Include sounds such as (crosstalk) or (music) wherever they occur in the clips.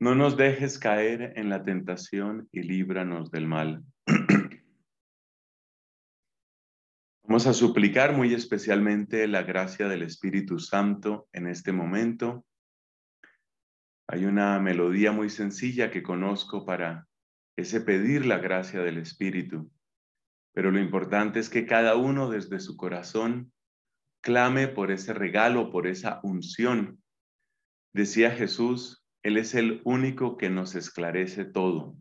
no nos dejes caer en la tentación y líbranos del mal. (clears throat) Vamos a suplicar muy especialmente la gracia del Espíritu Santo en este momento. Hay una melodía muy sencilla que conozco para ese pedir la gracia del Espíritu, pero lo importante es que cada uno desde su corazón clame por ese regalo, por esa unción. Decía Jesús, él es el único que nos esclarece todo.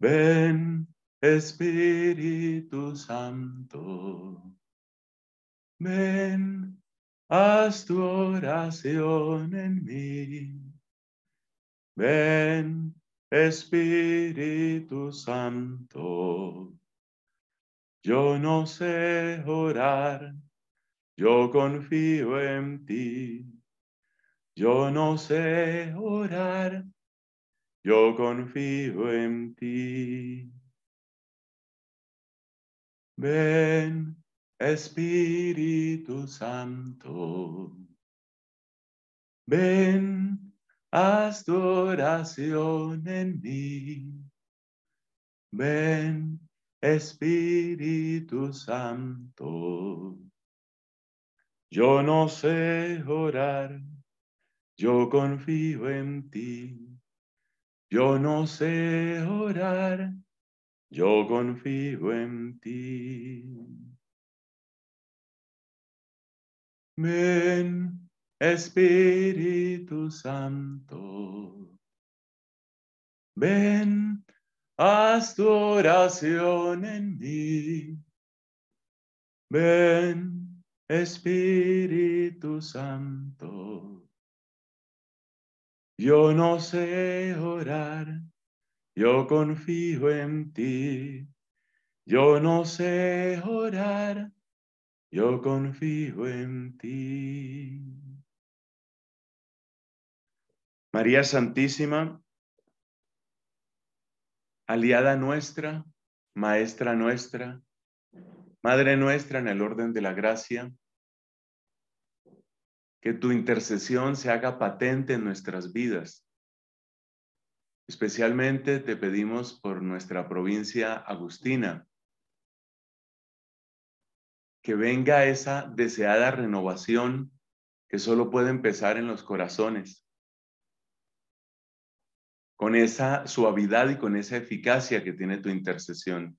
Ven, Espíritu Santo, ven, haz tu oración en mí. Ven, Espíritu Santo, yo no sé orar, yo confío en ti. Yo no sé orar, yo confío en ti. Ven, Espíritu Santo, ven, haz tu oración en mí. Ven, Espíritu Santo, yo no sé orar yo confío en ti. Yo no sé orar. Yo confío en ti. Ven, Espíritu Santo. Ven, haz tu oración en mí. Ven, Espíritu Santo. Yo no sé orar, yo confío en ti. Yo no sé orar, yo confío en ti. María Santísima, aliada nuestra, maestra nuestra, madre nuestra en el orden de la gracia, que tu intercesión se haga patente en nuestras vidas. Especialmente te pedimos por nuestra provincia agustina, que venga esa deseada renovación que solo puede empezar en los corazones, con esa suavidad y con esa eficacia que tiene tu intercesión.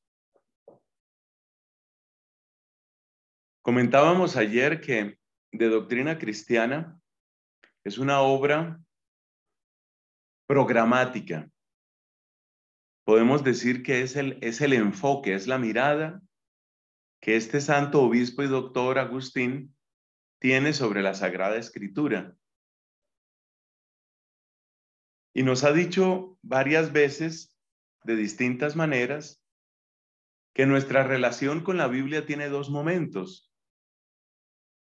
Comentábamos ayer que de doctrina cristiana es una obra programática. Podemos decir que es el, es el enfoque, es la mirada que este santo obispo y doctor Agustín tiene sobre la Sagrada Escritura. Y nos ha dicho varias veces, de distintas maneras, que nuestra relación con la Biblia tiene dos momentos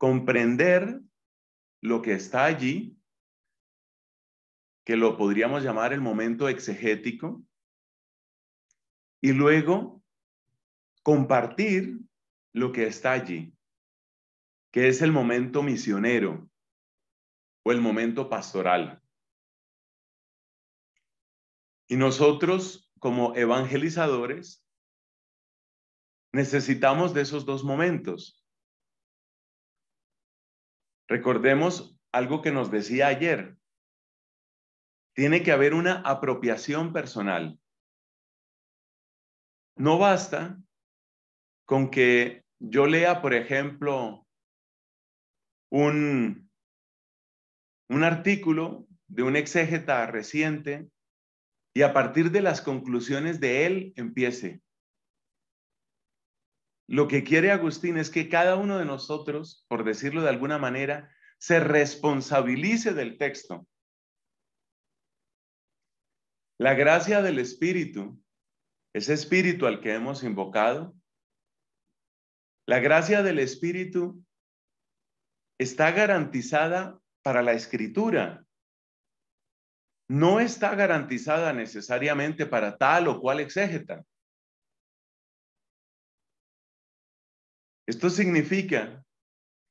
comprender lo que está allí, que lo podríamos llamar el momento exegético, y luego compartir lo que está allí, que es el momento misionero o el momento pastoral. Y nosotros, como evangelizadores, necesitamos de esos dos momentos, Recordemos algo que nos decía ayer. Tiene que haber una apropiación personal. No basta con que yo lea, por ejemplo, un, un artículo de un exégeta reciente y a partir de las conclusiones de él empiece. Lo que quiere Agustín es que cada uno de nosotros, por decirlo de alguna manera, se responsabilice del texto. La gracia del Espíritu, ese Espíritu al que hemos invocado, la gracia del Espíritu está garantizada para la escritura. No está garantizada necesariamente para tal o cual exégeta. Esto significa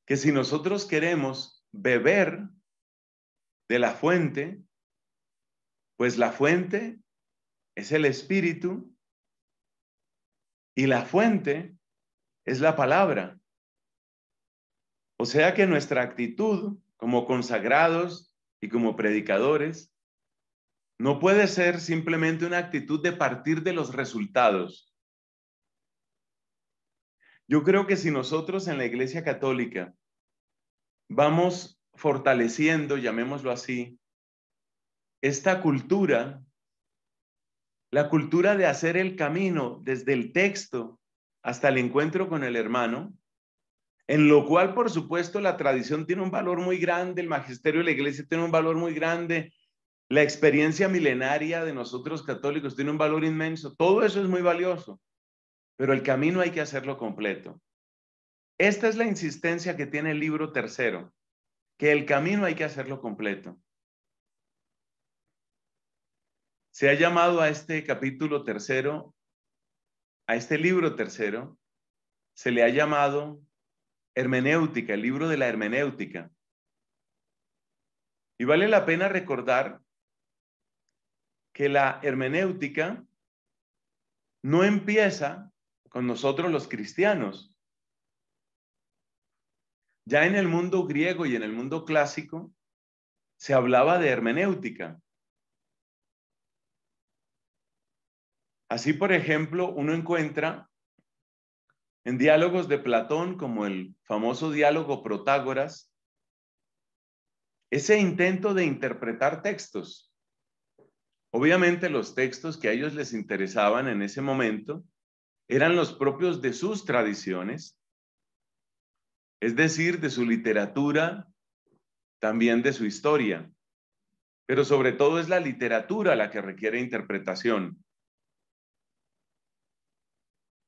que si nosotros queremos beber de la fuente, pues la fuente es el Espíritu y la fuente es la palabra. O sea que nuestra actitud como consagrados y como predicadores no puede ser simplemente una actitud de partir de los resultados, yo creo que si nosotros en la Iglesia Católica vamos fortaleciendo, llamémoslo así, esta cultura, la cultura de hacer el camino desde el texto hasta el encuentro con el hermano, en lo cual, por supuesto, la tradición tiene un valor muy grande, el magisterio de la iglesia tiene un valor muy grande, la experiencia milenaria de nosotros católicos tiene un valor inmenso, todo eso es muy valioso pero el camino hay que hacerlo completo. Esta es la insistencia que tiene el libro tercero, que el camino hay que hacerlo completo. Se ha llamado a este capítulo tercero, a este libro tercero, se le ha llamado hermenéutica, el libro de la hermenéutica. Y vale la pena recordar que la hermenéutica no empieza con nosotros los cristianos. Ya en el mundo griego y en el mundo clásico se hablaba de hermenéutica. Así, por ejemplo, uno encuentra en diálogos de Platón, como el famoso diálogo Protágoras, ese intento de interpretar textos. Obviamente los textos que a ellos les interesaban en ese momento eran los propios de sus tradiciones, es decir, de su literatura, también de su historia. Pero sobre todo es la literatura la que requiere interpretación.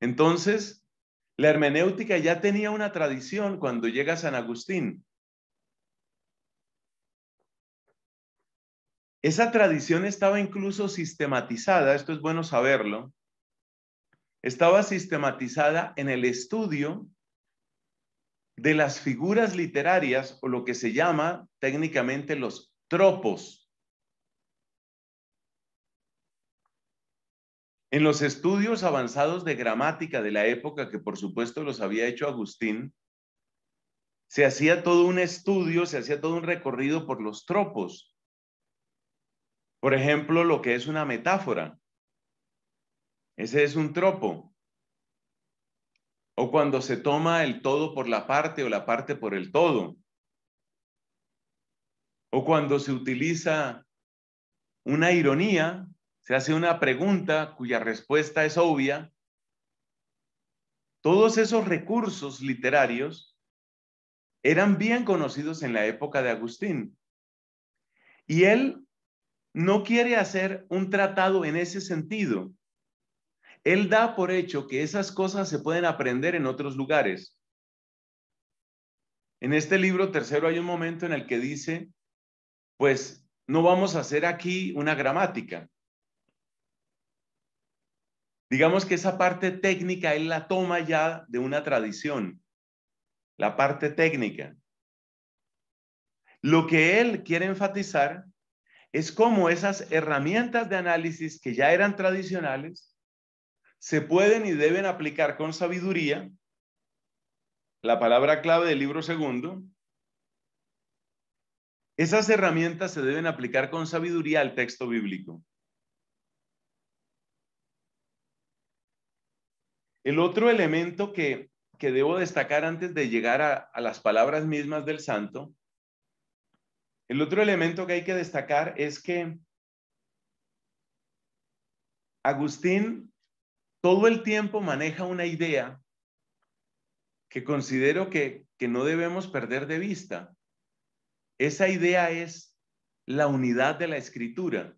Entonces, la hermenéutica ya tenía una tradición cuando llega San Agustín. Esa tradición estaba incluso sistematizada, esto es bueno saberlo, estaba sistematizada en el estudio de las figuras literarias o lo que se llama técnicamente los tropos. En los estudios avanzados de gramática de la época, que por supuesto los había hecho Agustín, se hacía todo un estudio, se hacía todo un recorrido por los tropos. Por ejemplo, lo que es una metáfora. Ese es un tropo. O cuando se toma el todo por la parte o la parte por el todo. O cuando se utiliza una ironía, se hace una pregunta cuya respuesta es obvia. Todos esos recursos literarios eran bien conocidos en la época de Agustín. Y él no quiere hacer un tratado en ese sentido, él da por hecho que esas cosas se pueden aprender en otros lugares. En este libro tercero hay un momento en el que dice, pues no vamos a hacer aquí una gramática. Digamos que esa parte técnica él la toma ya de una tradición, la parte técnica. Lo que él quiere enfatizar es cómo esas herramientas de análisis que ya eran tradicionales se pueden y deben aplicar con sabiduría, la palabra clave del libro segundo, esas herramientas se deben aplicar con sabiduría al texto bíblico. El otro elemento que, debo destacar antes de llegar a, a las palabras mismas del santo, el otro elemento que hay que destacar es que Agustín todo el tiempo maneja una idea que considero que, no debemos perder de vista. Esa idea es la unidad de la escritura.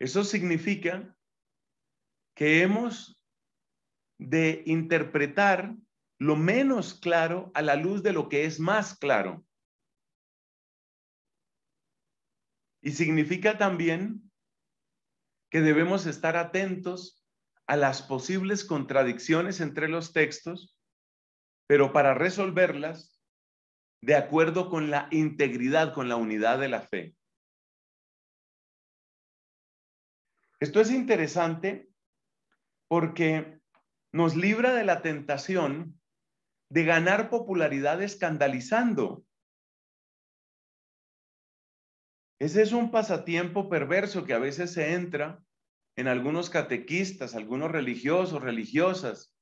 Eso significa que hemos de interpretar lo menos claro a la luz de lo que es más claro. Y significa también que debemos estar atentos a las posibles contradicciones entre los textos, pero para resolverlas de acuerdo con la integridad, con la unidad de la fe. Esto es interesante porque nos libra de la tentación de ganar popularidad escandalizando Ese es un pasatiempo perverso que a veces se entra en algunos catequistas, algunos religiosos, religiosas,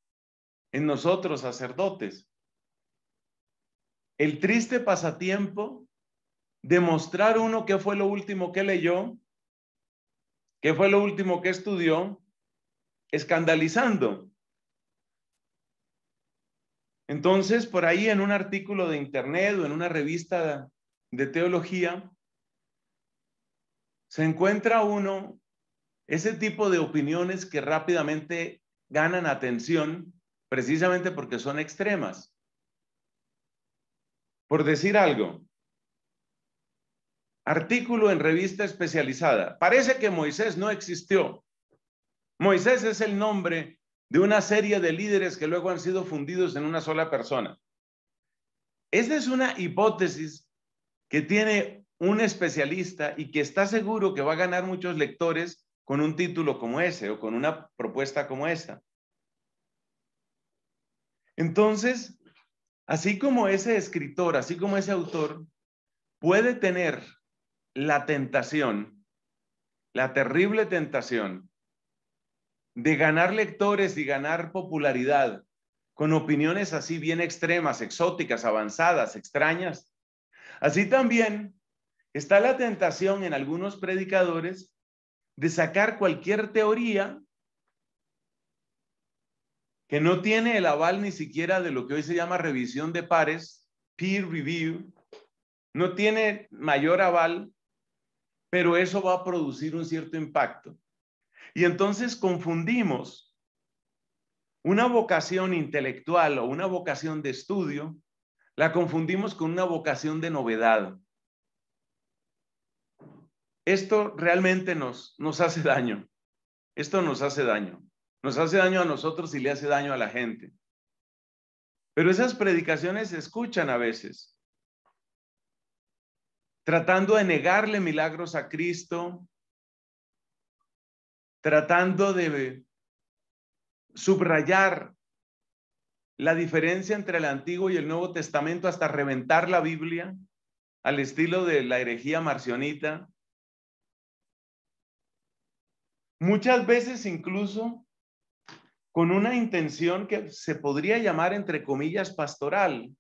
en nosotros sacerdotes. El triste pasatiempo de mostrar uno qué fue lo último que leyó, qué fue lo último que estudió, escandalizando. Entonces, por ahí en un artículo de internet o en una revista de teología, se encuentra uno ese tipo de opiniones que rápidamente ganan atención precisamente porque son extremas. Por decir algo, artículo en revista especializada, parece que Moisés no existió. Moisés es el nombre de una serie de líderes que luego han sido fundidos en una sola persona. Esa es una hipótesis que tiene un especialista y que está seguro que va a ganar muchos lectores con un título como ese o con una propuesta como esta. Entonces, así como ese escritor, así como ese autor, puede tener la tentación, la terrible tentación de ganar lectores y ganar popularidad con opiniones así bien extremas, exóticas, avanzadas, extrañas. Así también Está la tentación en algunos predicadores de sacar cualquier teoría que no tiene el aval ni siquiera de lo que hoy se llama revisión de pares, peer review, no tiene mayor aval, pero eso va a producir un cierto impacto. Y entonces confundimos una vocación intelectual o una vocación de estudio, la confundimos con una vocación de novedad esto realmente nos, nos hace daño. Esto nos hace daño. Nos hace daño a nosotros y le hace daño a la gente. Pero esas predicaciones se escuchan a veces, tratando de negarle milagros a Cristo, tratando de subrayar la diferencia entre el Antiguo y el Nuevo Testamento hasta reventar la Biblia, al estilo de la herejía marcionita, Muchas veces incluso con una intención que se podría llamar, entre comillas, pastoral.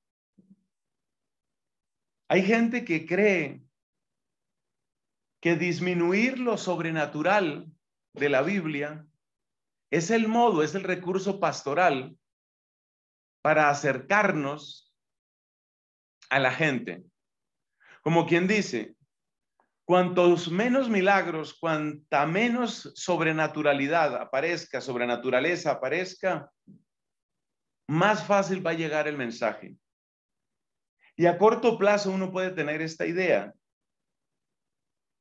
Hay gente que cree que disminuir lo sobrenatural de la Biblia es el modo, es el recurso pastoral para acercarnos a la gente. Como quien dice, Cuantos menos milagros, cuanta menos sobrenaturalidad aparezca, sobrenaturaleza aparezca, más fácil va a llegar el mensaje. Y a corto plazo uno puede tener esta idea.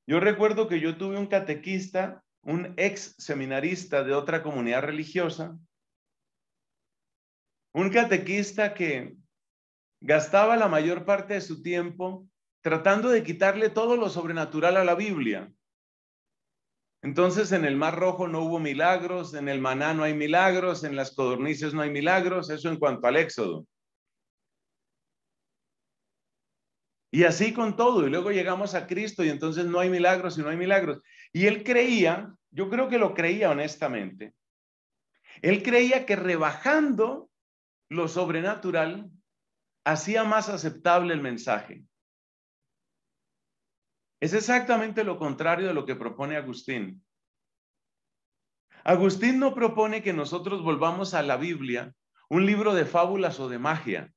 Yo recuerdo que yo tuve un catequista, un ex seminarista de otra comunidad religiosa, un catequista que gastaba la mayor parte de su tiempo tratando de quitarle todo lo sobrenatural a la Biblia. Entonces en el Mar Rojo no hubo milagros, en el maná no hay milagros, en las codornices no hay milagros, eso en cuanto al Éxodo. Y así con todo, y luego llegamos a Cristo y entonces no hay milagros y no hay milagros. Y él creía, yo creo que lo creía honestamente, él creía que rebajando lo sobrenatural hacía más aceptable el mensaje. Es exactamente lo contrario de lo que propone Agustín. Agustín no propone que nosotros volvamos a la Biblia, un libro de fábulas o de magia.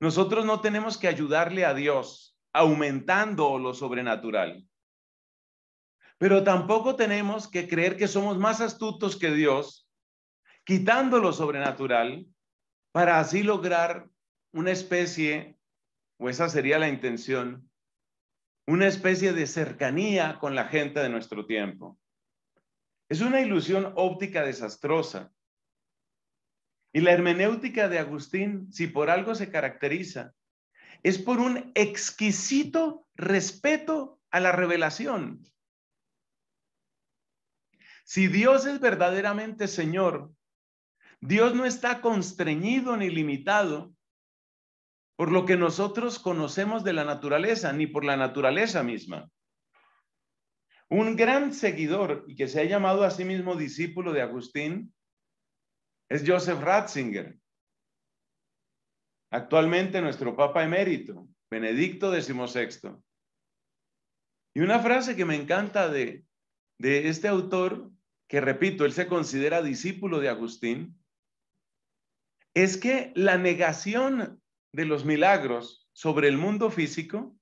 Nosotros no tenemos que ayudarle a Dios aumentando lo sobrenatural. Pero tampoco tenemos que creer que somos más astutos que Dios quitando lo sobrenatural para así lograr una especie, o esa sería la intención, una especie de cercanía con la gente de nuestro tiempo. Es una ilusión óptica desastrosa. Y la hermenéutica de Agustín, si por algo se caracteriza, es por un exquisito respeto a la revelación. Si Dios es verdaderamente Señor, Dios no está constreñido ni limitado por lo que nosotros conocemos de la naturaleza, ni por la naturaleza misma. Un gran seguidor y que se ha llamado a sí mismo discípulo de Agustín es Joseph Ratzinger, actualmente nuestro Papa emérito, Benedicto XVI. Y una frase que me encanta de, de este autor, que repito, él se considera discípulo de Agustín, es que la negación de los milagros sobre el mundo físico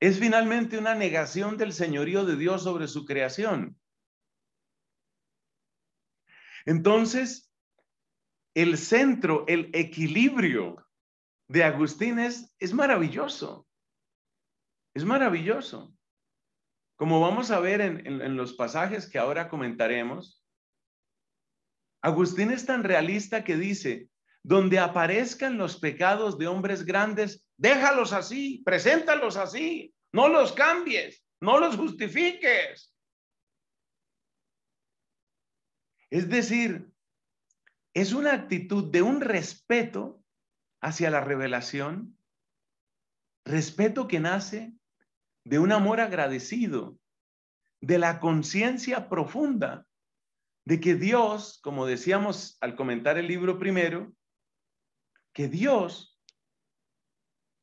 es finalmente una negación del señorío de Dios sobre su creación. Entonces, el centro, el equilibrio de Agustín es, es maravilloso. Es maravilloso. Como vamos a ver en los pasajes que ahora comentaremos, Agustín es tan realista que dice, donde aparezcan los pecados de hombres grandes, déjalos así, preséntalos así, no los cambies, no los justifiques. Es decir, es una actitud de un respeto hacia la revelación, respeto que nace de un amor agradecido, de la conciencia profunda de que Dios, como decíamos al comentar el libro primero, que Dios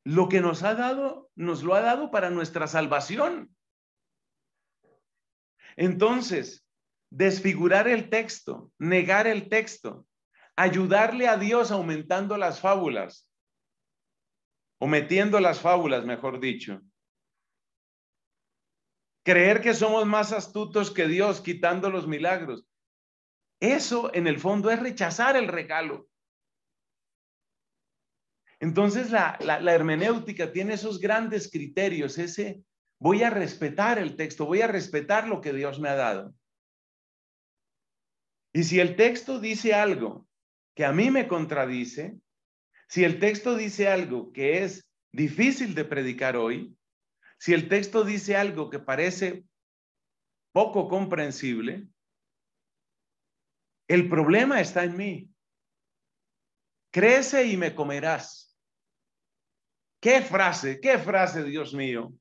lo que nos ha dado, nos lo ha dado para nuestra salvación. Entonces, desfigurar el texto, negar el texto, ayudarle a Dios aumentando las fábulas, o metiendo las fábulas, mejor dicho. Creer que somos más astutos que Dios quitando los milagros. Eso en el fondo es rechazar el regalo. Entonces la, hermenéutica tiene esos grandes criterios, ese voy a respetar el texto, voy a respetar lo que Dios me ha dado. Y si el texto dice algo que a mí me contradice, si el texto dice algo que es difícil de predicar hoy, si el texto dice algo que parece poco comprensible, el problema está en mí. Crece y me comerás. Qué frase, qué frase, Dios mío.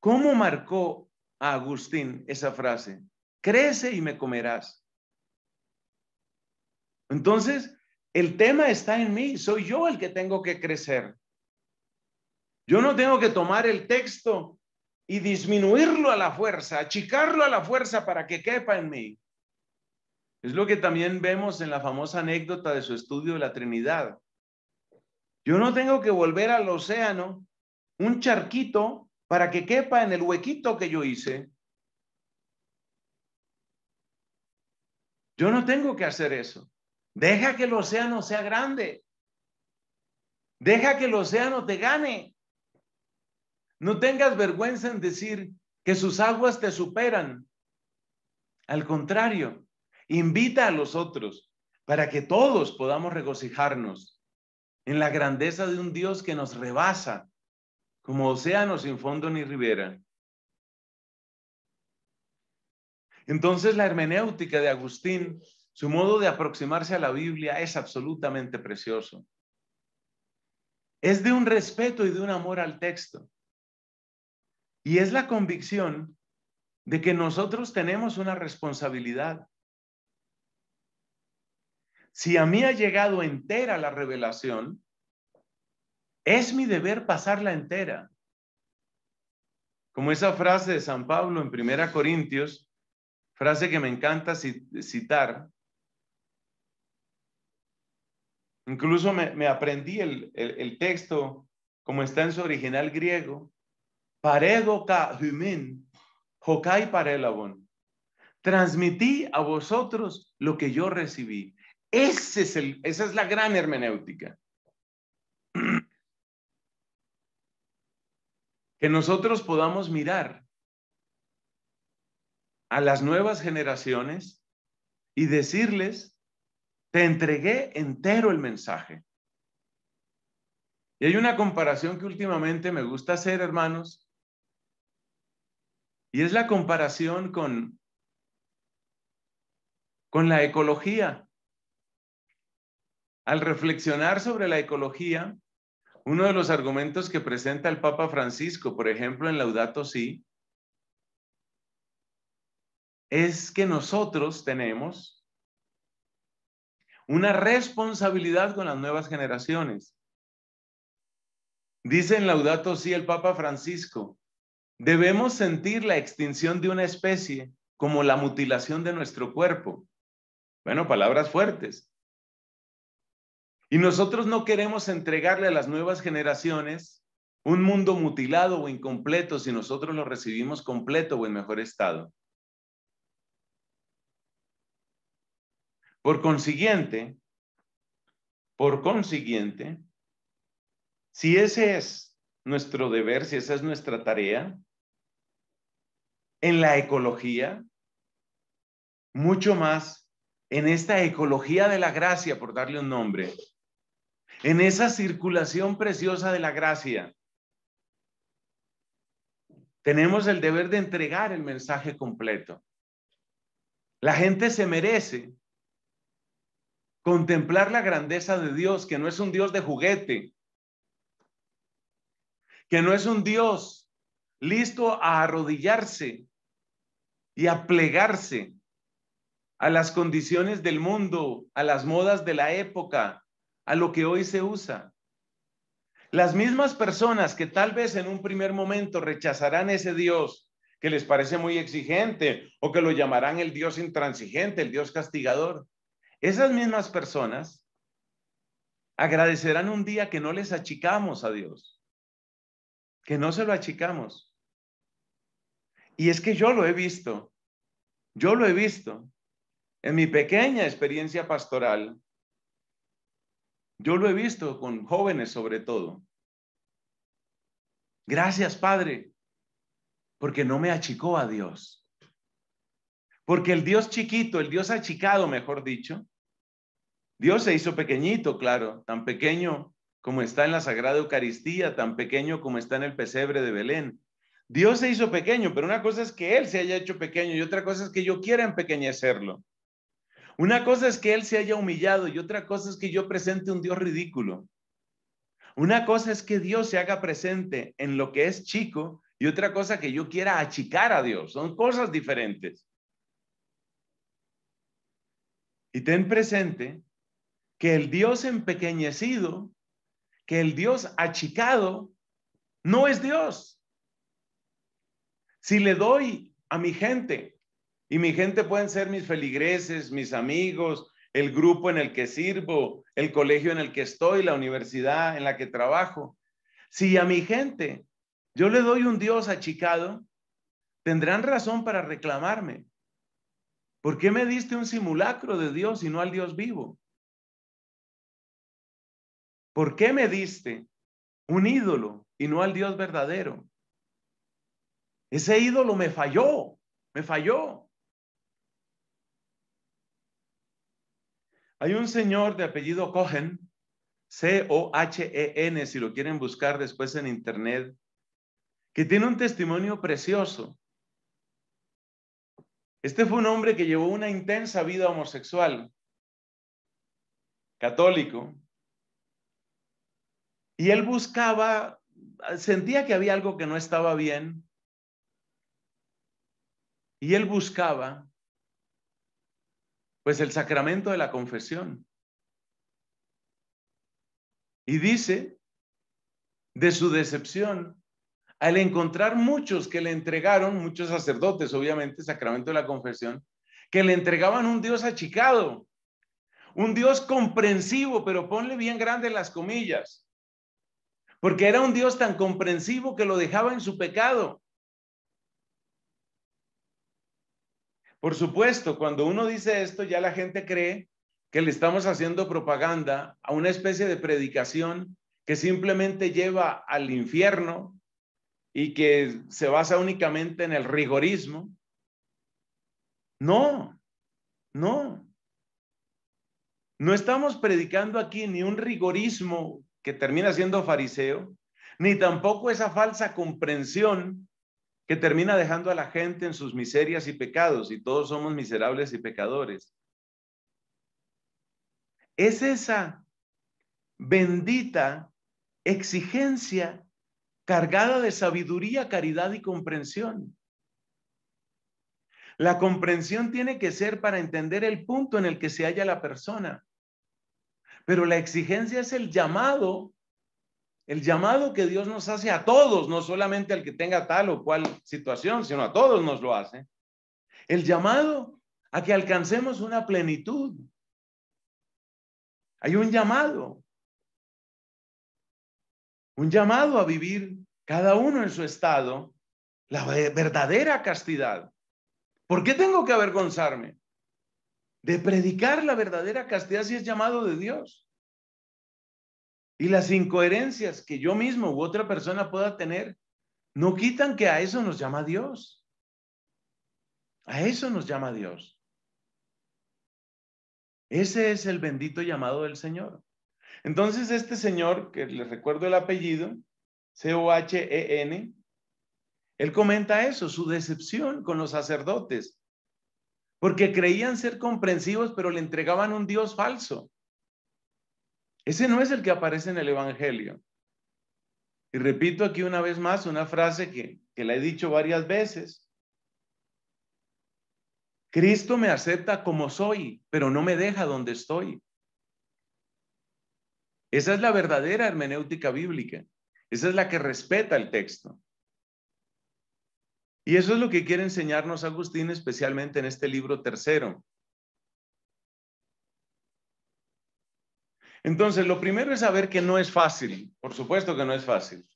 ¿Cómo marcó a Agustín esa frase? Crece y me comerás. Entonces, el tema está en mí, soy yo el que tengo que crecer. Yo no tengo que tomar el texto y disminuirlo a la fuerza, achicarlo a la fuerza para que quepa en mí. Es lo que también vemos en la famosa anécdota de su estudio de la Trinidad. Yo no tengo que volver al océano, un charquito, para que quepa en el huequito que yo hice. Yo no tengo que hacer eso. Deja que el océano sea grande. Deja que el océano te gane. No tengas vergüenza en decir que sus aguas te superan. Al contrario, invita a los otros para que todos podamos regocijarnos en la grandeza de un Dios que nos rebasa, como océano sin fondo ni ribera. Entonces la hermenéutica de Agustín, su modo de aproximarse a la Biblia es absolutamente precioso. Es de un respeto y de un amor al texto. Y es la convicción de que nosotros tenemos una responsabilidad si a mí ha llegado entera la revelación, es mi deber pasarla entera. Como esa frase de San Pablo en Primera Corintios, frase que me encanta citar. Incluso me, aprendí el, texto como está en su original griego. Paredo ka hokai parelabon. Transmití a vosotros lo que yo recibí es esa es la gran hermenéutica. (clears throat) Que nosotros podamos mirar a las nuevas generaciones y decirles, te entregué entero el mensaje. Y hay una comparación que últimamente me gusta hacer, hermanos, y es la comparación con, con la ecología. Al reflexionar sobre la ecología, uno de los argumentos que presenta el Papa Francisco, por ejemplo, en Laudato Si, es que nosotros tenemos una responsabilidad con las nuevas generaciones. Dice en Laudato Si el Papa Francisco, debemos sentir la extinción de una especie como la mutilación de nuestro cuerpo. Bueno, palabras fuertes. Y nosotros no queremos entregarle a las nuevas generaciones un mundo mutilado o incompleto si nosotros lo recibimos completo o en mejor estado. Por consiguiente, por consiguiente, si ese es nuestro deber, si esa es nuestra tarea, en la ecología, mucho más en esta ecología de la gracia, por darle un nombre, en esa circulación preciosa de la gracia, tenemos el deber de entregar el mensaje completo. La gente se merece contemplar la grandeza de Dios, que no es un Dios de juguete, que no es un Dios listo a arrodillarse y a plegarse a las condiciones del mundo, a las modas de la época, a lo que hoy se usa. Las mismas personas que tal vez en un primer momento rechazarán ese Dios que les parece muy exigente o que lo llamarán el Dios intransigente, el Dios castigador, esas mismas personas agradecerán un día que no les achicamos a Dios, que no se lo achicamos. Y es que yo lo he visto, yo lo he visto en mi pequeña experiencia pastoral yo lo he visto con jóvenes sobre todo. Gracias, Padre, porque no me achicó a Dios. Porque el Dios chiquito, el Dios achicado, mejor dicho, Dios se hizo pequeñito, claro, tan pequeño como está en la Sagrada Eucaristía, tan pequeño como está en el pesebre de Belén. Dios se hizo pequeño, pero una cosa es que Él se haya hecho pequeño y otra cosa es que yo quiera empequeñecerlo. Una cosa es que él se haya humillado y otra cosa es que yo presente un Dios ridículo. Una cosa es que Dios se haga presente en lo que es chico y otra cosa que yo quiera achicar a Dios. Son cosas diferentes. Y ten presente que el Dios empequeñecido, que el Dios achicado, no es Dios. Si le doy a mi gente y mi gente pueden ser mis feligreses, mis amigos, el grupo en el que sirvo, el colegio en el que estoy, la universidad en la que trabajo. Si a mi gente yo le doy un Dios achicado, tendrán razón para reclamarme. ¿Por qué me diste un simulacro de Dios y no al Dios vivo? ¿Por qué me diste un ídolo y no al Dios verdadero? Ese ídolo me falló, me falló. Hay un señor de apellido Cohen, C-O-H-E-N, si lo quieren buscar después en internet, que tiene un testimonio precioso. Este fue un hombre que llevó una intensa vida homosexual, católico, y él buscaba, sentía que había algo que no estaba bien, y él buscaba pues el sacramento de la confesión. Y dice, de su decepción, al encontrar muchos que le entregaron, muchos sacerdotes, obviamente, sacramento de la confesión, que le entregaban un Dios achicado, un Dios comprensivo, pero ponle bien grande las comillas, porque era un Dios tan comprensivo que lo dejaba en su pecado. Por supuesto, cuando uno dice esto, ya la gente cree que le estamos haciendo propaganda a una especie de predicación que simplemente lleva al infierno y que se basa únicamente en el rigorismo. No, no. No estamos predicando aquí ni un rigorismo que termina siendo fariseo, ni tampoco esa falsa comprensión que termina dejando a la gente en sus miserias y pecados, y todos somos miserables y pecadores. Es esa bendita exigencia cargada de sabiduría, caridad y comprensión. La comprensión tiene que ser para entender el punto en el que se halla la persona, pero la exigencia es el llamado el llamado que Dios nos hace a todos, no solamente al que tenga tal o cual situación, sino a todos nos lo hace. El llamado a que alcancemos una plenitud. Hay un llamado. Un llamado a vivir cada uno en su estado la verdadera castidad. ¿Por qué tengo que avergonzarme? De predicar la verdadera castidad si es llamado de Dios y las incoherencias que yo mismo u otra persona pueda tener, no quitan que a eso nos llama Dios. A eso nos llama Dios. Ese es el bendito llamado del Señor. Entonces este señor, que les recuerdo el apellido, C-O-H-E-N, él comenta eso, su decepción con los sacerdotes, porque creían ser comprensivos, pero le entregaban un Dios falso. Ese no es el que aparece en el Evangelio. Y repito aquí una vez más una frase que, que la he dicho varias veces. Cristo me acepta como soy, pero no me deja donde estoy. Esa es la verdadera hermenéutica bíblica. Esa es la que respeta el texto. Y eso es lo que quiere enseñarnos Agustín, especialmente en este libro tercero, Entonces, lo primero es saber que no es fácil. Por supuesto que no es fácil.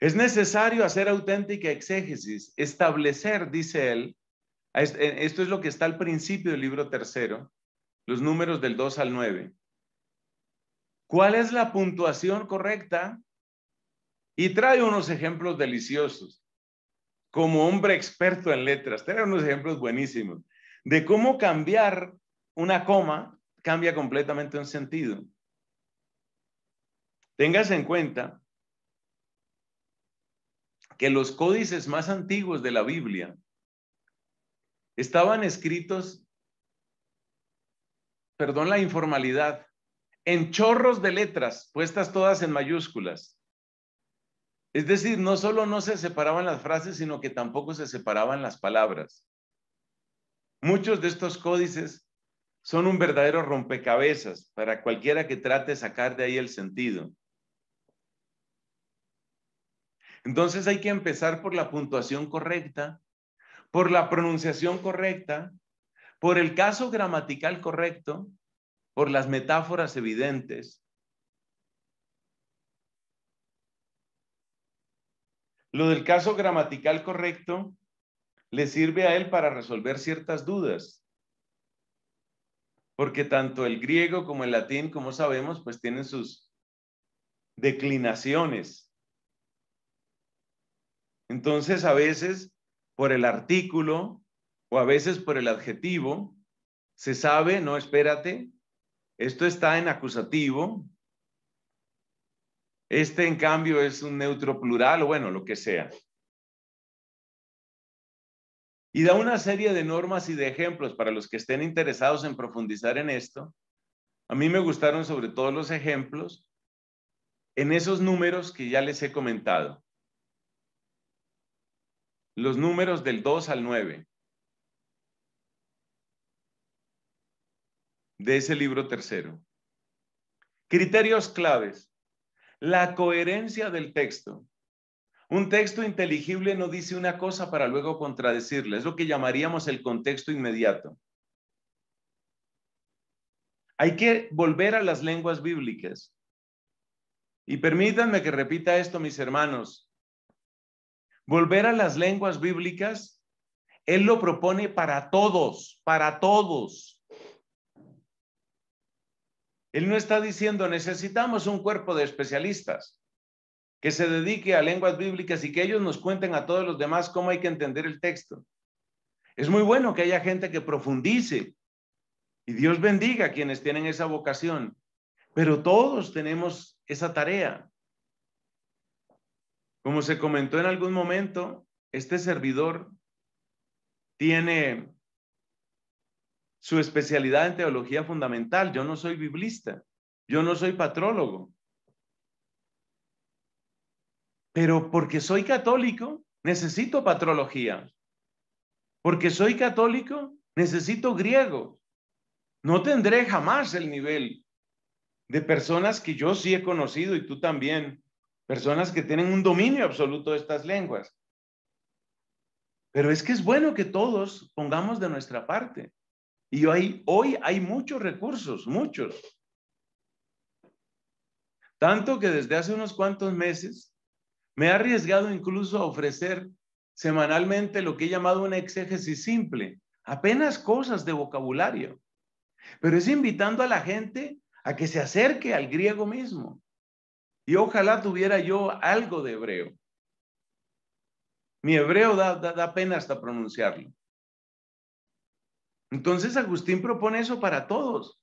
Es necesario hacer auténtica exégesis, establecer, dice él, eh, esto es lo que está al principio del libro tercero, los números del 2 al 9. ¿Cuál es la puntuación correcta? Y trae unos ejemplos deliciosos, como hombre experto en letras, trae unos ejemplos buenísimos, de cómo cambiar una coma cambia completamente un sentido. Téngase en cuenta que los códices más antiguos de la Biblia estaban escritos, perdón la informalidad, en chorros de letras puestas todas en mayúsculas. Es decir, no solo no se separaban las frases, sino que tampoco se separaban las palabras. Muchos de estos códices son un verdadero rompecabezas para cualquiera que trate de sacar de ahí el sentido. Entonces hay que empezar por la puntuación correcta, por la pronunciación correcta, por el caso gramatical correcto, por las metáforas evidentes. Lo del caso gramatical correcto le sirve a él para resolver ciertas dudas porque tanto el griego como el latín, como sabemos, pues tienen sus declinaciones. Entonces, a veces por el artículo o a veces por el adjetivo, se sabe, no, espérate, esto está en acusativo, este en cambio es un neutro plural o bueno, lo que sea. Y da una serie de normas y de ejemplos para los que estén interesados en profundizar en esto. A mí me gustaron sobre todo los ejemplos en esos números que ya les he comentado. Los números del 2 al 9 de ese libro tercero. Criterios claves. La coherencia del texto. Un texto inteligible no dice una cosa para luego contradecirla. Es lo que llamaríamos el contexto inmediato. Hay que volver a las lenguas bíblicas. Y permítanme que repita esto, mis hermanos. Volver a las lenguas bíblicas, Él lo propone para todos, para todos. Él no está diciendo necesitamos un cuerpo de especialistas que se dedique a lenguas bíblicas y que ellos nos cuenten a todos los demás cómo hay que entender el texto. Es muy bueno que haya gente que profundice y Dios bendiga a quienes tienen esa vocación, pero todos tenemos esa tarea. Como se comentó en algún momento, este servidor tiene su especialidad en teología fundamental. Yo no soy biblista, yo no soy patrólogo, pero porque soy católico, necesito patrología. Porque soy católico, necesito griego. No tendré jamás el nivel de personas que yo sí he conocido y tú también, personas que tienen un dominio absoluto de estas lenguas. Pero es que es bueno que todos pongamos de nuestra parte. Y hoy, hoy hay muchos recursos, muchos. Tanto que desde hace unos cuantos meses me he arriesgado incluso a ofrecer semanalmente lo que he llamado una exégesis simple, apenas cosas de vocabulario, pero es invitando a la gente a que se acerque al griego mismo. Y ojalá tuviera yo algo de hebreo. Mi hebreo da, da pena hasta pronunciarlo. Entonces Agustín propone eso para todos.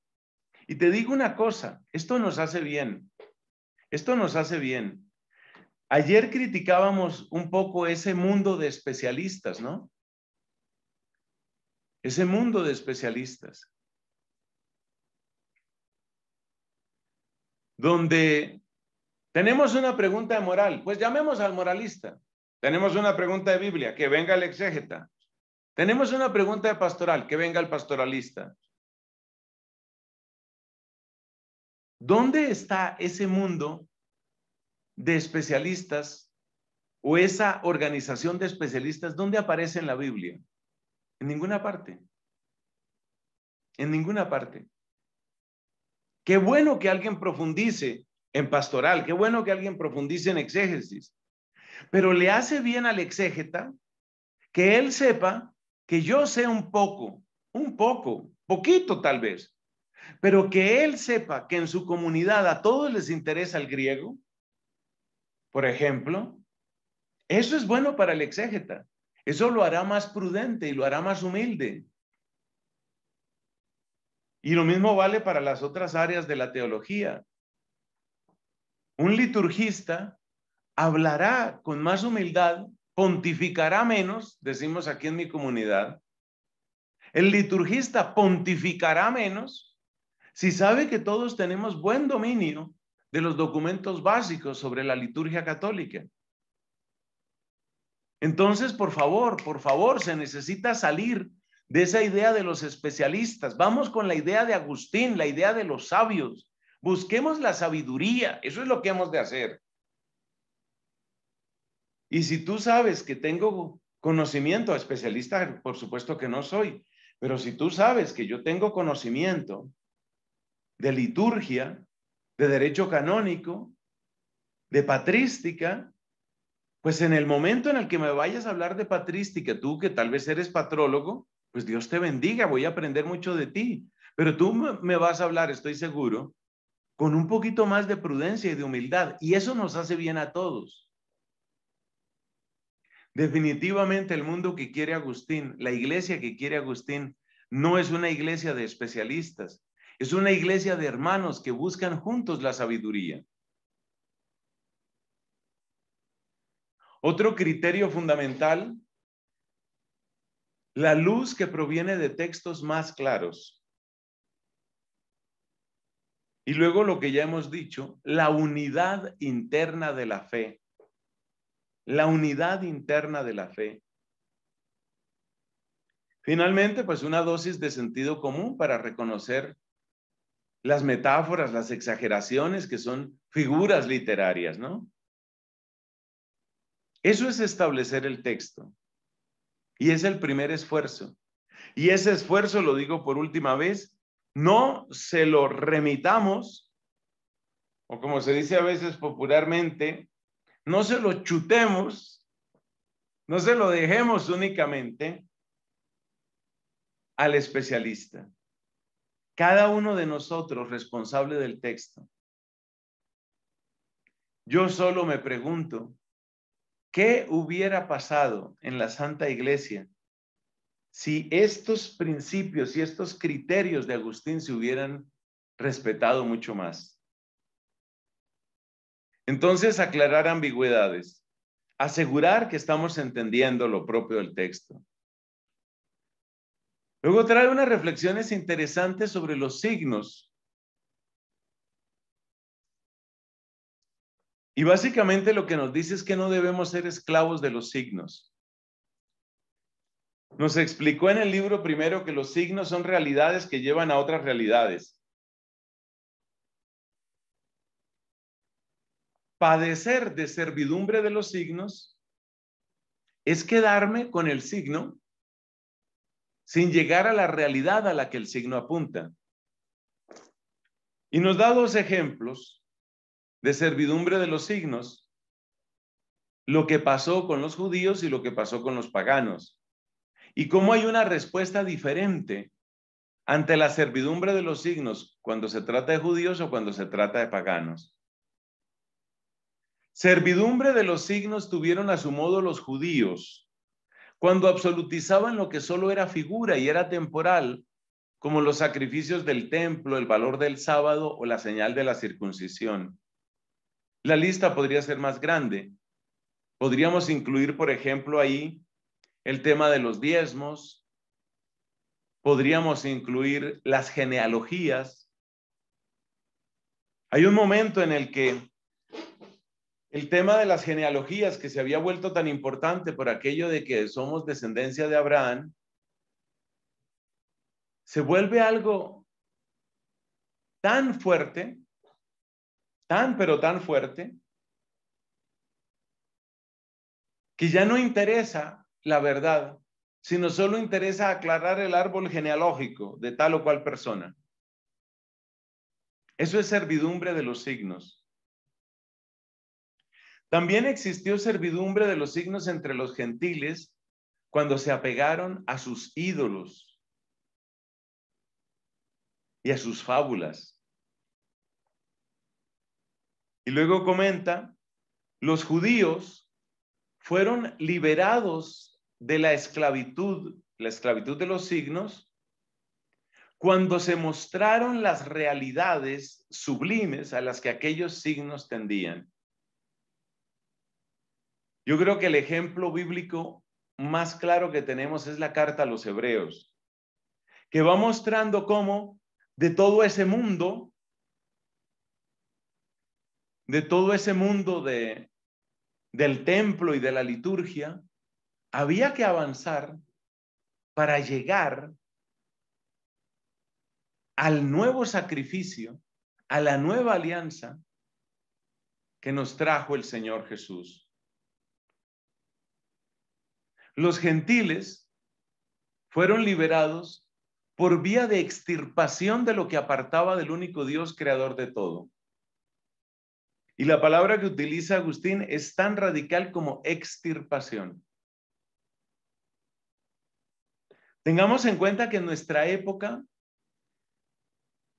Y te digo una cosa, esto nos hace bien. Esto nos hace bien. Ayer criticábamos un poco ese mundo de especialistas, ¿no? Ese mundo de especialistas. Donde tenemos una pregunta de moral, pues llamemos al moralista. Tenemos una pregunta de Biblia, que venga el exégeta. Tenemos una pregunta de pastoral, que venga el pastoralista. ¿Dónde está ese mundo de especialistas o esa organización de especialistas, ¿dónde aparece en la Biblia? En ninguna parte. En ninguna parte. Qué bueno que alguien profundice en pastoral, qué bueno que alguien profundice en exégesis, pero le hace bien al exégeta que él sepa que yo sé un poco, un poco, poquito tal vez, pero que él sepa que en su comunidad a todos les interesa el griego, por ejemplo, eso es bueno para el exégeta. Eso lo hará más prudente y lo hará más humilde. Y lo mismo vale para las otras áreas de la teología. Un liturgista hablará con más humildad, pontificará menos, decimos aquí en mi comunidad. El liturgista pontificará menos si sabe que todos tenemos buen dominio de los documentos básicos sobre la liturgia católica. Entonces, por favor, por favor, se necesita salir de esa idea de los especialistas. Vamos con la idea de Agustín, la idea de los sabios. Busquemos la sabiduría. Eso es lo que hemos de hacer. Y si tú sabes que tengo conocimiento, especialista, por supuesto que no soy, pero si tú sabes que yo tengo conocimiento de liturgia, de derecho canónico, de patrística, pues en el momento en el que me vayas a hablar de patrística, tú que tal vez eres patrólogo, pues Dios te bendiga, voy a aprender mucho de ti. Pero tú me vas a hablar, estoy seguro, con un poquito más de prudencia y de humildad. Y eso nos hace bien a todos. Definitivamente el mundo que quiere Agustín, la iglesia que quiere Agustín, no es una iglesia de especialistas, es una iglesia de hermanos que buscan juntos la sabiduría. Otro criterio fundamental, la luz que proviene de textos más claros. Y luego lo que ya hemos dicho, la unidad interna de la fe. La unidad interna de la fe. Finalmente, pues una dosis de sentido común para reconocer las metáforas, las exageraciones que son figuras literarias, ¿no? Eso es establecer el texto. Y es el primer esfuerzo. Y ese esfuerzo, lo digo por última vez, no se lo remitamos, o como se dice a veces popularmente, no se lo chutemos, no se lo dejemos únicamente al especialista cada uno de nosotros responsable del texto. Yo solo me pregunto, ¿qué hubiera pasado en la Santa Iglesia si estos principios y estos criterios de Agustín se hubieran respetado mucho más? Entonces, aclarar ambigüedades, asegurar que estamos entendiendo lo propio del texto, Luego trae unas reflexiones interesantes sobre los signos. Y básicamente lo que nos dice es que no debemos ser esclavos de los signos. Nos explicó en el libro primero que los signos son realidades que llevan a otras realidades. Padecer de servidumbre de los signos es quedarme con el signo sin llegar a la realidad a la que el signo apunta. Y nos da dos ejemplos de servidumbre de los signos, lo que pasó con los judíos y lo que pasó con los paganos, y cómo hay una respuesta diferente ante la servidumbre de los signos cuando se trata de judíos o cuando se trata de paganos. Servidumbre de los signos tuvieron a su modo los judíos, cuando absolutizaban lo que solo era figura y era temporal, como los sacrificios del templo, el valor del sábado o la señal de la circuncisión. La lista podría ser más grande. Podríamos incluir, por ejemplo, ahí el tema de los diezmos, podríamos incluir las genealogías. Hay un momento en el que el tema de las genealogías que se había vuelto tan importante por aquello de que somos descendencia de Abraham, se vuelve algo tan fuerte, tan pero tan fuerte, que ya no interesa la verdad, sino solo interesa aclarar el árbol genealógico de tal o cual persona. Eso es servidumbre de los signos. También existió servidumbre de los signos entre los gentiles cuando se apegaron a sus ídolos y a sus fábulas. Y luego comenta, los judíos fueron liberados de la esclavitud, la esclavitud de los signos, cuando se mostraron las realidades sublimes a las que aquellos signos tendían. Yo creo que el ejemplo bíblico más claro que tenemos es la carta a los hebreos, que va mostrando cómo de todo ese mundo, de todo ese mundo del templo y de la liturgia, había que avanzar para llegar al nuevo sacrificio, a la nueva alianza que nos trajo el Señor Jesús. Los gentiles fueron liberados por vía de extirpación de lo que apartaba del único Dios creador de todo. Y la palabra que utiliza Agustín es tan radical como extirpación. Tengamos en cuenta que en nuestra época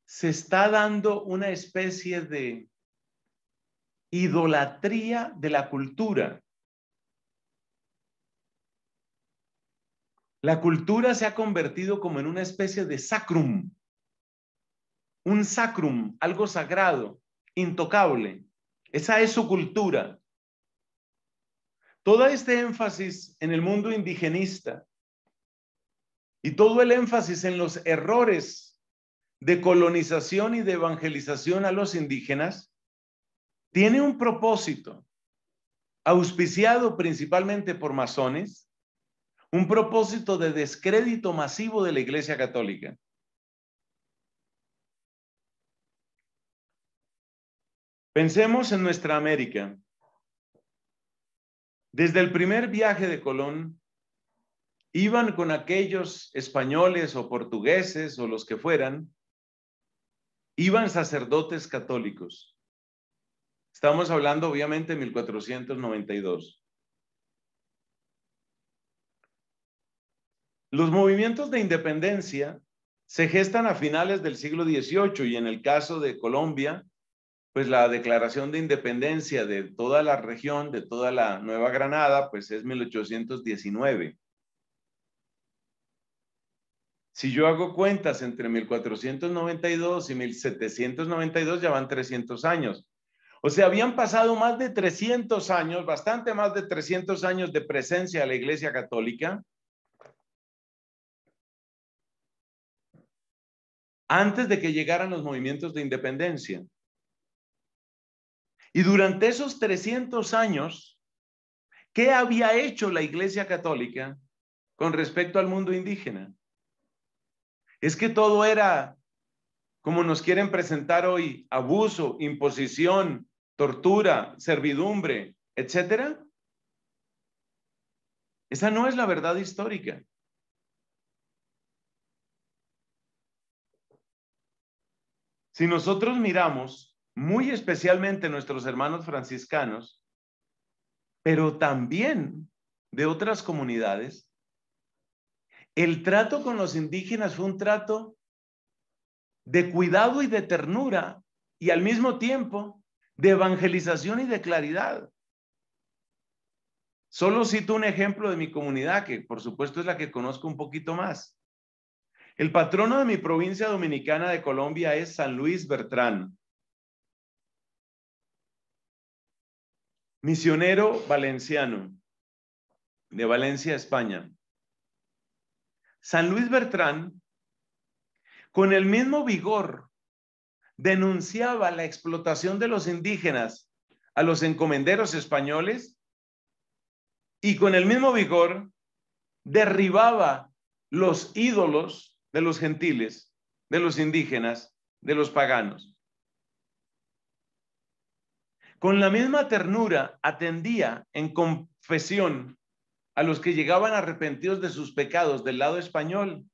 se está dando una especie de idolatría de la cultura. La cultura se ha convertido como en una especie de sacrum, un sacrum, algo sagrado, intocable. Esa es su cultura. Todo este énfasis en el mundo indigenista y todo el énfasis en los errores de colonización y de evangelización a los indígenas tiene un propósito, auspiciado principalmente por masones, un propósito de descrédito masivo de la Iglesia Católica. Pensemos en nuestra América. Desde el primer viaje de Colón, iban con aquellos españoles o portugueses o los que fueran, iban sacerdotes católicos. Estamos hablando obviamente de 1492. Los movimientos de independencia se gestan a finales del siglo XVIII y en el caso de Colombia, pues la declaración de independencia de toda la región, de toda la Nueva Granada, pues es 1819. Si yo hago cuentas entre 1492 y 1792, ya van 300 años. O sea, habían pasado más de 300 años, bastante más de 300 años de presencia de la Iglesia Católica, antes de que llegaran los movimientos de independencia. Y durante esos 300 años, ¿qué había hecho la Iglesia Católica con respecto al mundo indígena? Es que todo era, como nos quieren presentar hoy, abuso, imposición, tortura, servidumbre, etcétera. Esa no es la verdad histórica. Si nosotros miramos muy especialmente nuestros hermanos franciscanos, pero también de otras comunidades, el trato con los indígenas fue un trato de cuidado y de ternura y al mismo tiempo de evangelización y de claridad. Solo cito un ejemplo de mi comunidad, que por supuesto es la que conozco un poquito más. El patrono de mi provincia dominicana de Colombia es San Luis Bertrán. Misionero valenciano de Valencia, España. San Luis Bertrán, con el mismo vigor, denunciaba la explotación de los indígenas a los encomenderos españoles y con el mismo vigor derribaba los ídolos de los gentiles, de los indígenas, de los paganos. Con la misma ternura atendía en confesión a los que llegaban arrepentidos de sus pecados del lado español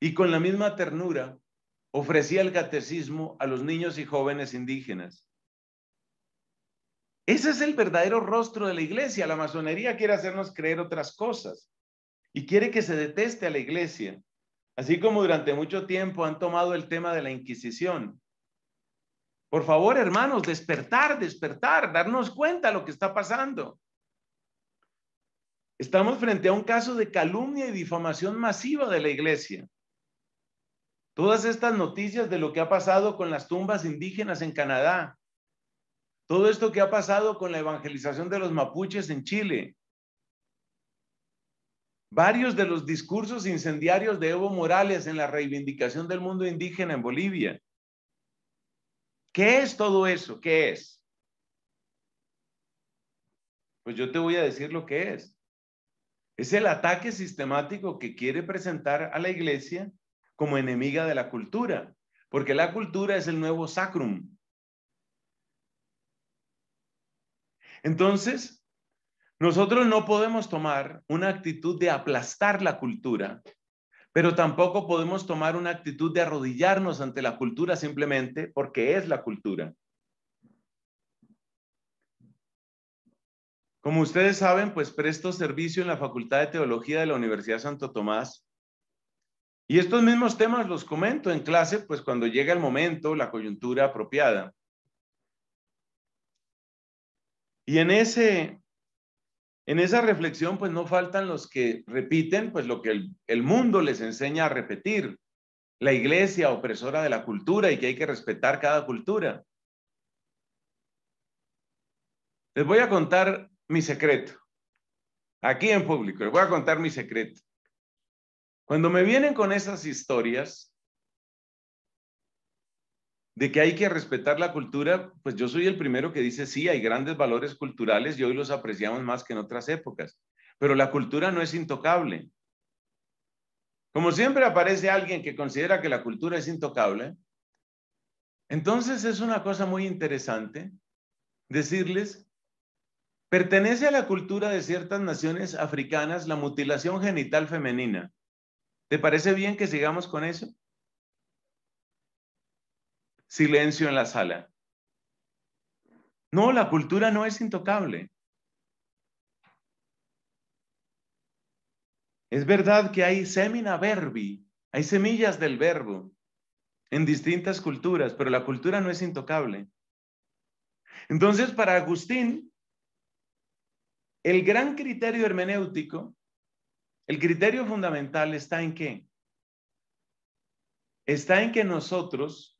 y con la misma ternura ofrecía el catecismo a los niños y jóvenes indígenas. Ese es el verdadero rostro de la iglesia. La masonería quiere hacernos creer otras cosas y quiere que se deteste a la iglesia Así como durante mucho tiempo han tomado el tema de la Inquisición. Por favor, hermanos, despertar, despertar, darnos cuenta de lo que está pasando. Estamos frente a un caso de calumnia y difamación masiva de la iglesia. Todas estas noticias de lo que ha pasado con las tumbas indígenas en Canadá, todo esto que ha pasado con la evangelización de los mapuches en Chile, varios de los discursos incendiarios de Evo Morales en la reivindicación del mundo indígena en Bolivia. ¿Qué es todo eso? ¿Qué es? Pues yo te voy a decir lo que es. Es el ataque sistemático que quiere presentar a la iglesia como enemiga de la cultura, porque la cultura es el nuevo sacrum. Entonces, nosotros no podemos tomar una actitud de aplastar la cultura, pero tampoco podemos tomar una actitud de arrodillarnos ante la cultura simplemente porque es la cultura. Como ustedes saben, pues presto servicio en la Facultad de Teología de la Universidad Santo Tomás. Y estos mismos temas los comento en clase, pues cuando llega el momento, la coyuntura apropiada. Y en ese en esa reflexión, pues no faltan los que repiten, pues lo que el, el, mundo les enseña a repetir, la iglesia opresora de la cultura y que hay que respetar cada cultura. Les voy a contar mi secreto, aquí en público, les voy a contar mi secreto. Cuando me vienen con esas historias, de que hay que respetar la cultura, pues yo soy el primero que dice, sí, hay grandes valores culturales y hoy los apreciamos más que en otras épocas, pero la cultura no es intocable. Como siempre aparece alguien que considera que la cultura es intocable, entonces es una cosa muy interesante decirles, pertenece a la cultura de ciertas naciones africanas la mutilación genital femenina. ¿Te parece bien que sigamos con eso? silencio en la sala. No, la cultura no es intocable. Es verdad que hay semina verbi, hay semillas del verbo en distintas culturas, pero la cultura no es intocable. Entonces, para Agustín, el gran criterio hermenéutico, el criterio fundamental está en qué? Está en que nosotros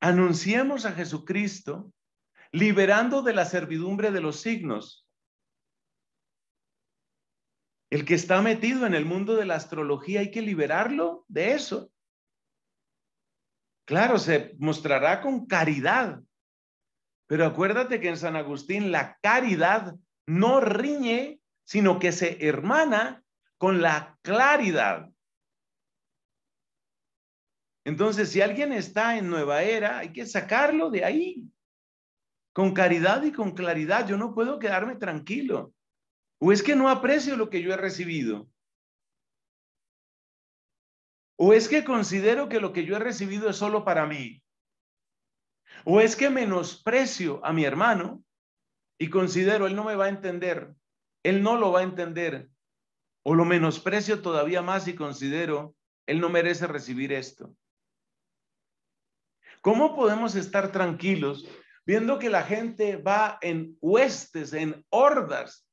anunciemos a Jesucristo liberando de la servidumbre de los signos. El que está metido en el mundo de la astrología hay que liberarlo de eso. Claro, se mostrará con caridad, pero acuérdate que en San Agustín la caridad no riñe, sino que se hermana con la claridad. Entonces, si alguien está en nueva era, hay que sacarlo de ahí, con caridad y con claridad. Yo no puedo quedarme tranquilo. O es que no aprecio lo que yo he recibido. O es que considero que lo que yo he recibido es solo para mí. O es que menosprecio a mi hermano y considero, él no me va a entender, él no lo va a entender. O lo menosprecio todavía más y considero, él no merece recibir esto. ¿Cómo podemos estar tranquilos viendo que la gente va en huestes, en hordas,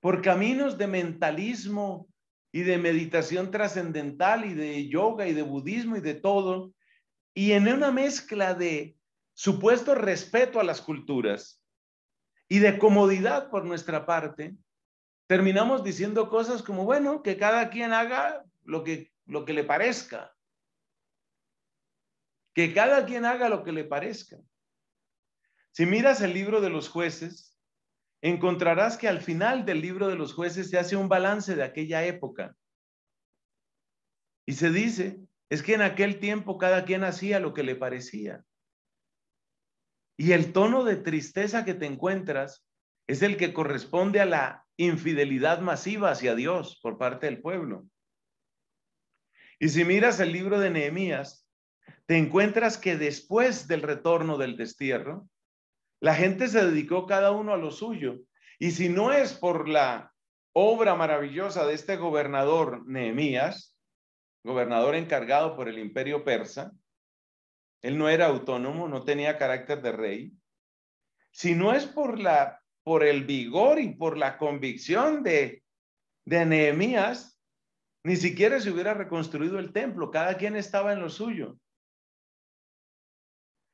por caminos de mentalismo y de meditación trascendental y de yoga y de budismo y de todo, y en una mezcla de supuesto respeto a las culturas y de comodidad por nuestra parte, terminamos diciendo cosas como, bueno, que cada quien haga lo que, lo que le parezca que cada quien haga lo que le parezca. Si miras el libro de los jueces, encontrarás que al final del libro de los jueces se hace un balance de aquella época. Y se dice, es que en aquel tiempo cada quien hacía lo que le parecía. Y el tono de tristeza que te encuentras es el que corresponde a la infidelidad masiva hacia Dios por parte del pueblo. Y si miras el libro de Nehemías, te encuentras que después del retorno del destierro, la gente se dedicó cada uno a lo suyo. Y si no es por la obra maravillosa de este gobernador Nehemías, gobernador encargado por el imperio persa, él no era autónomo, no tenía carácter de rey. Si no es por la por el vigor y por la convicción de de Nehemías, ni siquiera se hubiera reconstruido el templo, cada quien estaba en lo suyo.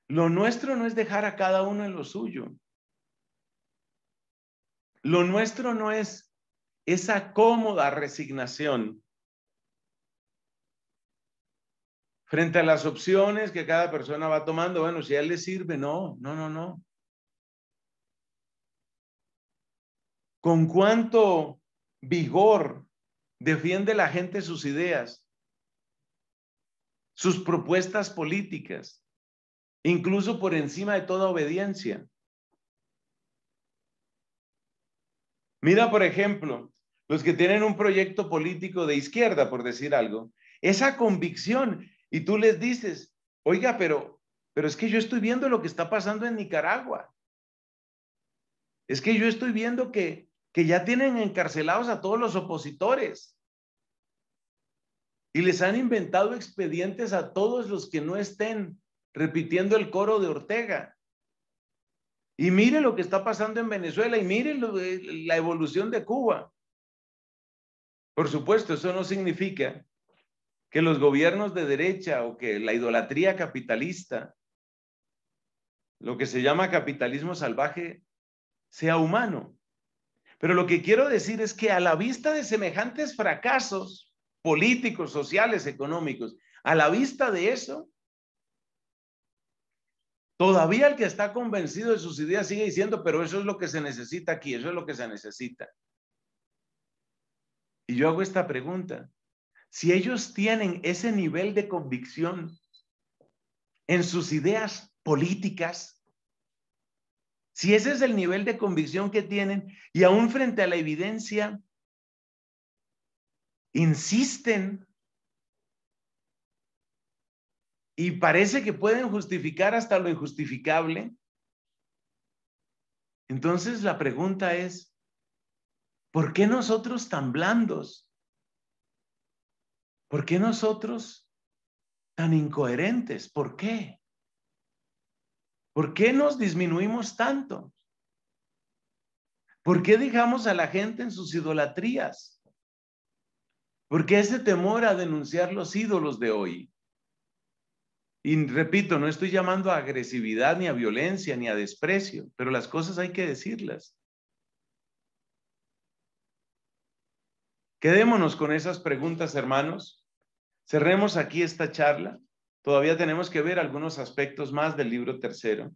Lo nuestro no es dejar a cada uno en lo suyo. Lo nuestro no es esa cómoda resignación frente a las opciones que cada persona va tomando. Bueno, si a él le sirve, no, no, no, no. ¿Con cuánto vigor defiende la gente sus ideas, sus propuestas políticas? incluso por encima de toda obediencia. Mira, por ejemplo, los que tienen un proyecto político de izquierda, por decir algo, esa convicción, y tú les dices, oiga, pero, pero es que yo estoy viendo lo que está pasando en Nicaragua. Es que yo estoy viendo que, que ya tienen encarcelados a todos los opositores. Y les han inventado expedientes a todos los que no estén repitiendo el coro de Ortega. Y mire lo que está pasando en Venezuela y mire la evolución de Cuba. Por supuesto, eso no significa que los gobiernos de derecha o que la idolatría capitalista, lo que se llama capitalismo salvaje, sea humano. Pero lo que quiero decir es que a la vista de semejantes fracasos políticos, sociales, económicos, a la vista de eso, Todavía el que está convencido de sus ideas sigue diciendo, pero eso es lo que se necesita aquí, eso es lo que se necesita. Y yo hago esta pregunta. Si ellos tienen ese nivel de convicción en sus ideas políticas, si ese es el nivel de convicción que tienen y aún frente a la evidencia insisten y parece que pueden justificar hasta lo injustificable. Entonces la pregunta es, ¿por qué nosotros tan blandos? ¿Por qué nosotros tan incoherentes? ¿Por qué? ¿Por qué nos disminuimos tanto? ¿Por qué dejamos a la gente en sus idolatrías? ¿Por qué ese temor a denunciar los ídolos de hoy? Y repito, no estoy llamando a agresividad, ni a violencia, ni a desprecio, pero las cosas hay que decirlas. Quedémonos con esas preguntas, hermanos. Cerremos aquí esta charla. Todavía tenemos que ver algunos aspectos más del libro tercero.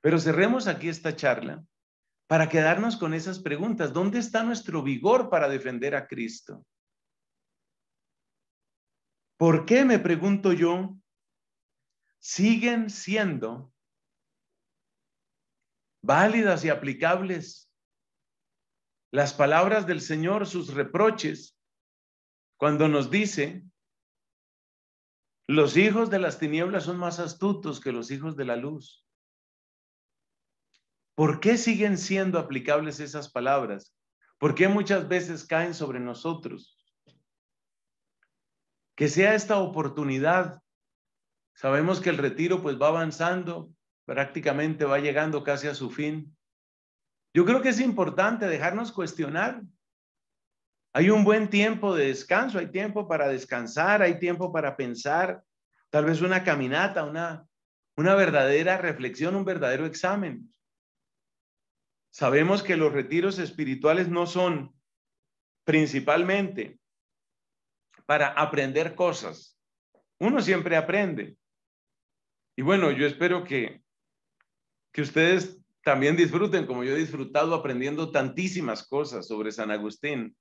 Pero cerremos aquí esta charla para quedarnos con esas preguntas. ¿Dónde está nuestro vigor para defender a Cristo? ¿Por qué, me pregunto yo, siguen siendo válidas y aplicables las palabras del Señor, sus reproches, cuando nos dice, los hijos de las tinieblas son más astutos que los hijos de la luz. ¿Por qué siguen siendo aplicables esas palabras? ¿Por qué muchas veces caen sobre nosotros? Que sea esta oportunidad Sabemos que el retiro pues va avanzando, prácticamente va llegando casi a su fin. Yo creo que es importante dejarnos cuestionar. Hay un buen tiempo de descanso, hay tiempo para descansar, hay tiempo para pensar, tal vez una caminata, una, una verdadera reflexión, un verdadero examen. Sabemos que los retiros espirituales no son principalmente para aprender cosas. Uno siempre aprende, y bueno, yo espero que, que ustedes también disfruten, como yo he disfrutado aprendiendo tantísimas cosas sobre San Agustín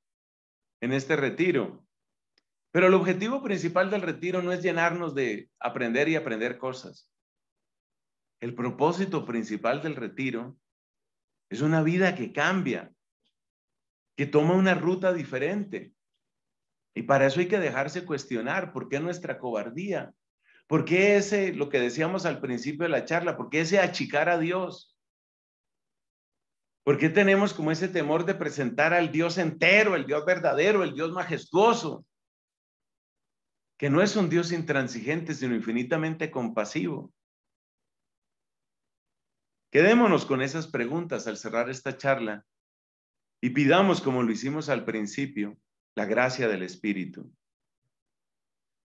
en este retiro. Pero el objetivo principal del retiro no es llenarnos de aprender y aprender cosas. El propósito principal del retiro es una vida que cambia, que toma una ruta diferente. Y para eso hay que dejarse cuestionar por qué nuestra cobardía, ¿Por qué ese, lo que decíamos al principio de la charla, por qué ese achicar a Dios? ¿Por qué tenemos como ese temor de presentar al Dios entero, el Dios verdadero, el Dios majestuoso? Que no es un Dios intransigente, sino infinitamente compasivo. Quedémonos con esas preguntas al cerrar esta charla y pidamos, como lo hicimos al principio, la gracia del Espíritu.